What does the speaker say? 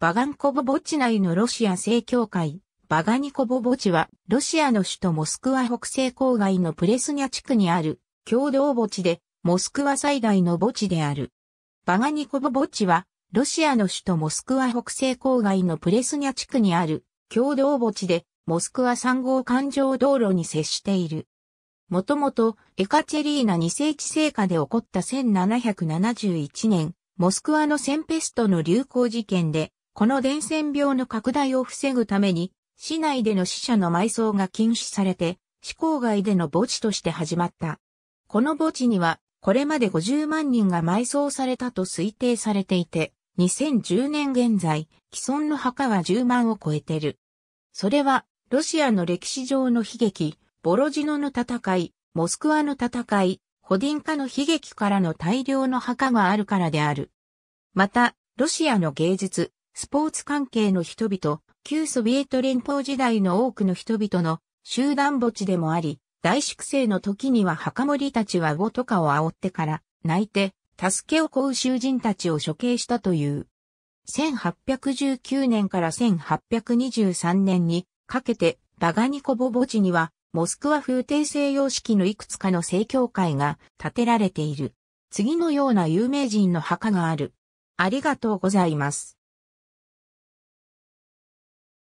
バガンコボ墓地内のロシア正教会、バガニコボ墓地は、ロシアの首都モスクワ北西郊外のプレスニャ地区にある、共同墓地で、モスクワ最大の墓地である。バガニコボ墓地は、ロシアの首都モスクワ北西郊外のプレスニャ地区にある、共同墓地で、モスクワ3号環状道路に接している。もともと、エカチェリーナ2世紀成下で起こった1771年、モスクワのセンペストの流行事件で、この伝染病の拡大を防ぐために、市内での死者の埋葬が禁止されて、市郊外での墓地として始まった。この墓地には、これまで50万人が埋葬されたと推定されていて、2010年現在、既存の墓は10万を超えてる。それは、ロシアの歴史上の悲劇、ボロジノの戦い、モスクワの戦い、ホディンカの悲劇からの大量の墓があるからである。また、ロシアの芸術、スポーツ関係の人々、旧ソビエト連邦時代の多くの人々の集団墓地でもあり、大粛清の時には墓守たちは語とかを煽ってから泣いて、助けを請う囚人たちを処刑したという。1819年から1823年にかけてバガニコボ墓地にはモスクワ風帝西様式のいくつかの正教会が建てられている。次のような有名人の墓がある。ありがとうございます。